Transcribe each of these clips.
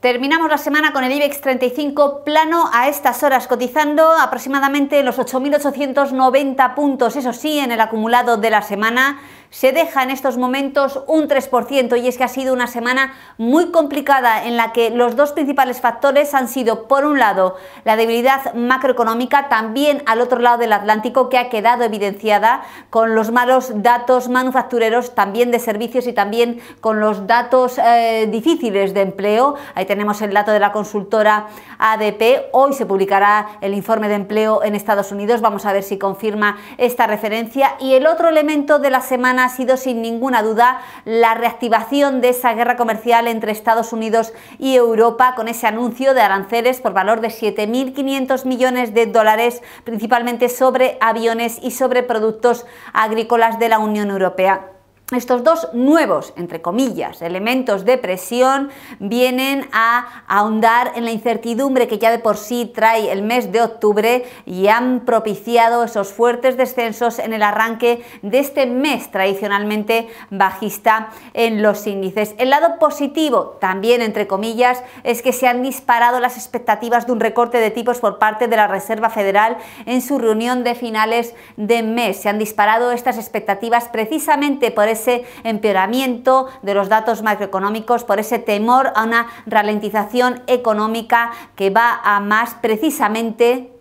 Terminamos la semana con el IBEX 35 plano a estas horas, cotizando aproximadamente los 8.890 puntos, eso sí, en el acumulado de la semana se deja en estos momentos un 3% y es que ha sido una semana muy complicada en la que los dos principales factores han sido, por un lado, la debilidad macroeconómica, también al otro lado del Atlántico, que ha quedado evidenciada con los malos datos manufactureros, también de servicios y también con los datos eh, difíciles de empleo. Ahí tenemos el dato de la consultora ADP. Hoy se publicará el informe de empleo en Estados Unidos. Vamos a ver si confirma esta referencia. Y el otro elemento de la semana ha sido sin ninguna duda la reactivación de esa guerra comercial entre Estados Unidos y Europa con ese anuncio de aranceles por valor de 7.500 millones de dólares, principalmente sobre aviones y sobre productos agrícolas de la Unión Europea. Estos dos nuevos, entre comillas, elementos de presión vienen a ahondar en la incertidumbre que ya de por sí trae el mes de octubre y han propiciado esos fuertes descensos en el arranque de este mes tradicionalmente bajista en los índices. El lado positivo, también entre comillas, es que se han disparado las expectativas de un recorte de tipos por parte de la Reserva Federal en su reunión de finales de mes. Se han disparado estas expectativas precisamente por ese empeoramiento de los datos macroeconómicos, por ese temor a una ralentización económica que va a más precisamente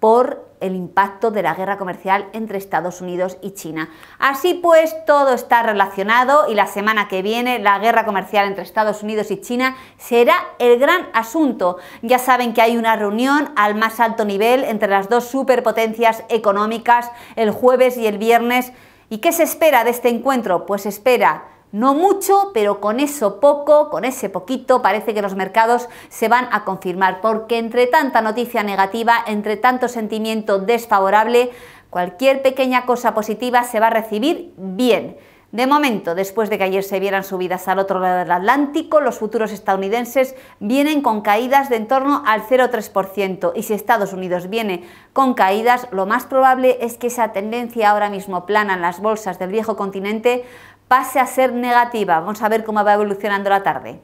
por el impacto de la guerra comercial entre Estados Unidos y China. Así pues, todo está relacionado y la semana que viene la guerra comercial entre Estados Unidos y China será el gran asunto. Ya saben que hay una reunión al más alto nivel entre las dos superpotencias económicas el jueves y el viernes ¿Y qué se espera de este encuentro? Pues espera no mucho, pero con eso poco, con ese poquito, parece que los mercados se van a confirmar, porque entre tanta noticia negativa, entre tanto sentimiento desfavorable, cualquier pequeña cosa positiva se va a recibir bien. De momento, después de que ayer se vieran subidas al otro lado del Atlántico, los futuros estadounidenses vienen con caídas de en torno al 0,3% y si Estados Unidos viene con caídas, lo más probable es que esa tendencia ahora mismo plana en las bolsas del viejo continente pase a ser negativa. Vamos a ver cómo va evolucionando la tarde.